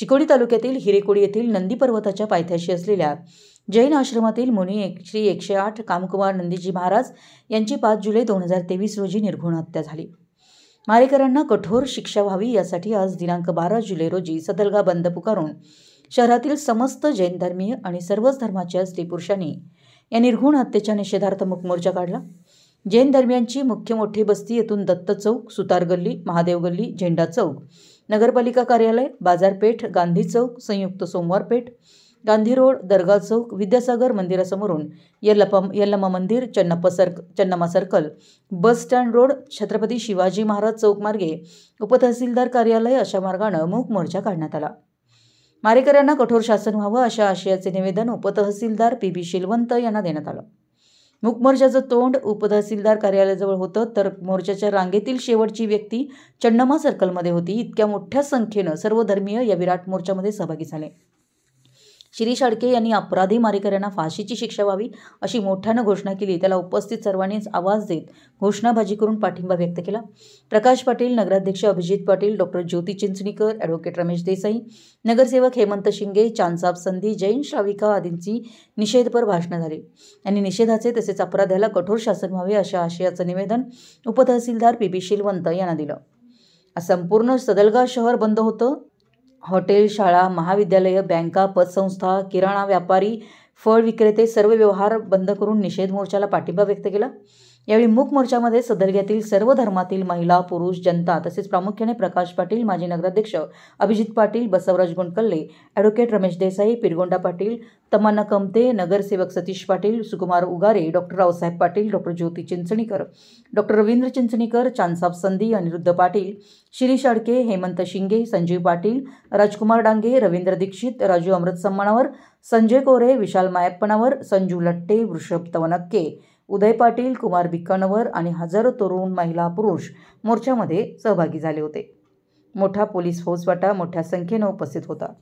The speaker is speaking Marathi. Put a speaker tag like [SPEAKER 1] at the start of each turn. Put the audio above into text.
[SPEAKER 1] चिकोडी तालुक्यातील हिरेकोडी येथील नंदी पर्वताच्या पायथ्याशी असलेल्या जैन आश्रमातील मुनी एक श्री एकशे आठ कामकुमार नंदीजी महाराज यांची पाच जुलै दोन हजार तेवीस रोजी निर्घुण हत्या झाली मारेकरांना कठोर शिक्षा व्हावी यासाठी आज दिनांक बारा जुलै रोजी सदलगा बंद पुकारून शहरातील समस्त जैन धर्मीय आणि सर्वच धर्माच्या स्त्री पुरुषांनी या निर्घुण हत्येच्या निषेधार्थ मुखमोर्चा काढला जैन धर्मियांची मुख्य मोठी बस्ती येथून दत्त चौक सुतार गल्ली महादेव गल्ली झेंडा चौक नगरपालिका कार्यालय बाजारपेठ गांधी चौक संयुक्त सोमवारपेठ गांधी रोड दर्गा चौक विद्यासागर मंदिरासमोरून यल्लपम यल्लमा मंदिर चन्नप्पा सर्क Channamma circle bus stand road Chhatrapati Shivaji Maharaj चौक मार्गे उपतहसीलदार कार्यालय अशा मार्गानं मूक मोर्चा काढण्यात आला मारेकऱ्यांना कठोर शासन व्हावं अशा आशयाचे निवेदन उपतहसीलदार पी बी शेलवंत यांना देण्यात आलं मुकमोर्चाचं तोंड उपतहसीलदार कार्यालयाजवळ होतं तर मोर्चाच्या रांगेतील शेवटची व्यक्ती चंडमा सर्कलमध्ये होती इतक्या मोठ्या संख्येनं सर्व या विराट मोर्चामध्ये सहभागी झाले शिरीष अडके यांनी अपराधी मारेकऱ्यांना फाशीची शिक्षा व्हावी अशी मोठ्यानं घोषणा केली त्याला उपस्थित सर्वांनीच आवाज देत घोषणाबाजी करून पाठिंबा व्यक्त केला प्रकाश पाटील नगराध्यक्ष अभिजित पाटील डॉक्टर ज्योती चिंचणीकर ॲडव्होकेट रमेश देसाई नगरसेवक हेमंत शिंगे चांदसाब संधी जैन श्राविका आदींची निषेधपर भाषणं झाली यांनी निषेधाचे तसेच अपराध्याला कठोर शासन व्हावे अशा आशयाचं निवेदन उपतहसीलदार पी बी शिलवंत यांना दिलं संपूर्ण सदलगा शहर बंद होतं हॉटेल शाळा महाविद्यालय बँका पतसंस्था किराणा व्यापारी फळ विक्रेते सर्व व्यवहार बंद करून निषेध मोर्चाला पाठिंबा व्यक्त केला यावेळी मूक मोर्चामध्ये सदलग्यातील सर्व धर्मातील महिला पुरुष जनता तसेच प्रामुख्याने प्रकाश पाटील माजी नगराध्यक्ष अभिजित पाटील बसवराज गोंडकल्ले ॲडव्होकेट रमेश देसाई पिरगोंडा पाटील तमन्ना कमते नगरसेवक Satish Patil Sukumar Ugare doctor Raosaheb Patil doctor Jyoti Chinchanikar doctor Ravindra Chinchanikar Chandsab Sandhi Aniruddha Patil Shirish अडके Hemant शिंगे संजीव पाटील राजकुमार डांगे रवींद्र दीक्षित राजू अमृत सन्मानावर संजय कोरे विशाल मायप्पणावर संजू लट्टे वृषभ तवनक्के उदय पाटील कुमार बिकनवर आणि हजारो तरुण महिला पुरुष मोर्चामध्ये सहभागी झाले होते मोठा पोलीस फौजवाटा मोठ्या संख्येनं उपस्थित होता